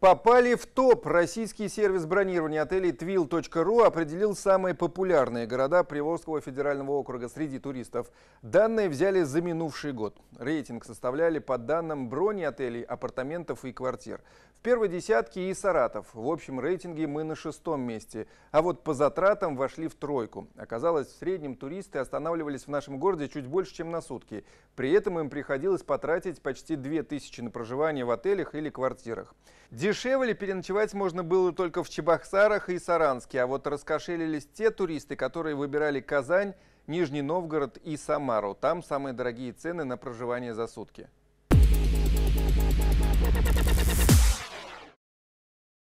Попали в топ. Российский сервис бронирования отелей Twill.ru определил самые популярные города Приволжского федерального округа среди туристов. Данные взяли за минувший год. Рейтинг составляли по данным брони отелей, апартаментов и квартир. В первой десятке и Саратов. В общем рейтинге мы на шестом месте. А вот по затратам вошли в тройку. Оказалось, в среднем туристы останавливались в нашем городе чуть больше, чем на сутки. При этом им приходилось потратить почти 2000 на проживание в отелях или квартирах. Дешевле переночевать можно было только в Чебоксарах и Саранске, а вот раскошелились те туристы, которые выбирали Казань, Нижний Новгород и Самару. Там самые дорогие цены на проживание за сутки.